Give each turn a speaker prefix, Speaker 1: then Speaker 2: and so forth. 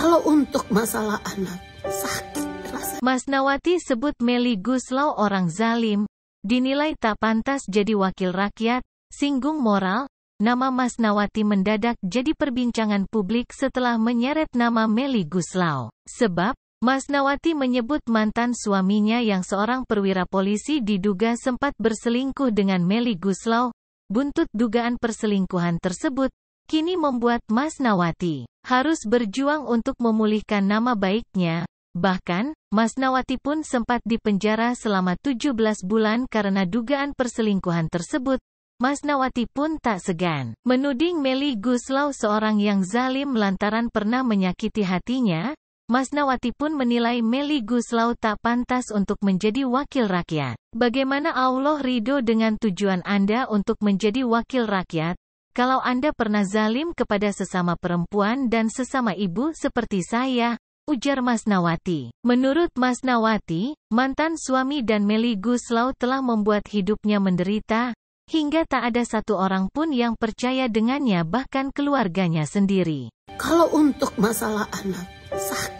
Speaker 1: Kalau untuk masalah anak, sakit rasa. Mas Nawati sebut Meli Guslau orang zalim, dinilai tak pantas jadi wakil rakyat, singgung moral, nama Mas Nawati mendadak jadi perbincangan publik setelah menyeret nama Meli Guslau. Sebab, Mas Nawati menyebut mantan suaminya yang seorang perwira polisi diduga sempat berselingkuh dengan Meli Guslau. Buntut dugaan perselingkuhan tersebut, kini membuat Mas Nawati harus berjuang untuk memulihkan nama baiknya. Bahkan, Mas Nawati pun sempat dipenjara selama 17 bulan karena dugaan perselingkuhan tersebut. Mas Nawati pun tak segan menuding Meli Guslau seorang yang zalim lantaran pernah menyakiti hatinya. Mas Nawati pun menilai Meli Guslau tak pantas untuk menjadi wakil rakyat. Bagaimana Allah ridho dengan tujuan Anda untuk menjadi wakil rakyat? Kalau Anda pernah zalim kepada sesama perempuan dan sesama ibu seperti saya, ujar Mas Nawati. Menurut Mas Nawati, mantan suami dan Meli Guslau telah membuat hidupnya menderita, hingga tak ada satu orang pun yang percaya dengannya bahkan keluarganya sendiri. Kalau untuk masalah anak, sakit